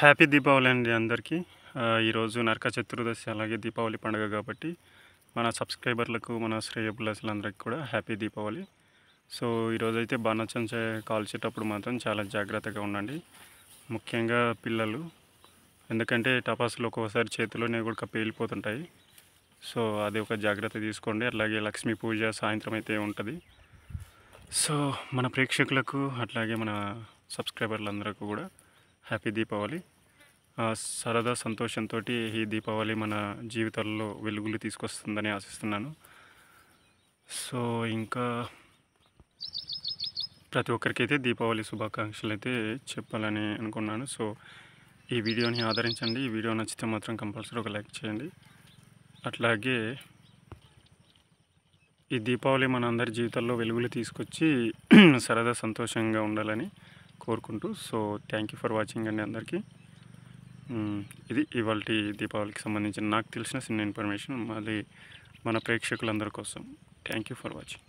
happy Deepavali అండి అందరికీ ఈరోజు నరక చతుర్దశి అలాగే దీపావళి పండుగ కాబట్టి మన సబ్స్క్రైబర్లకు మన శ్రేయబులసులందరికీ కూడా హ్యాపీ దీపావళి సో ఈరోజైతే బాణచంచ కాల్చేటప్పుడు మాత్రం చాలా జాగ్రత్తగా ఉండండి ముఖ్యంగా పిల్లలు ఎందుకంటే టపాసులు ఒక్కోసారి చేతిలోనే కూడా పేలిపోతుంటాయి సో అది ఒక జాగ్రత్త తీసుకోండి అలాగే లక్ష్మీ పూజ సాయంత్రం అయితే ఉంటుంది సో మన ప్రేక్షకులకు అట్లాగే మన సబ్స్క్రైబర్లందరికీ కూడా హ్యాపీ దీపావళి సరదా సంతోషంతో ఈ దీపావళి మన జీవితాల్లో వెలుగులు తీసుకొస్తుందని ఆశిస్తున్నాను సో ఇంకా ప్రతి ఒక్కరికైతే దీపావళి శుభాకాంక్షలు అయితే చెప్పాలని అనుకున్నాను సో ఈ వీడియోని ఆదరించండి ఈ వీడియో నచ్చితే మాత్రం కంపల్సరీ ఒక లైక్ చేయండి అట్లాగే ఈ దీపావళి మన అందరి జీవితాల్లో వెలుగులు తీసుకొచ్చి సరదా సంతోషంగా ఉండాలని కోరుకుంటూ so thank you for watching అండి అందరికీ ఇది ఇవాళ దీపావళికి సంబంధించిన నాకు తెలిసిన చిన్న ఇన్ఫర్మేషన్ మళ్ళీ మన ప్రేక్షకులందరి కోసం థ్యాంక్ యూ ఫర్ వాచింగ్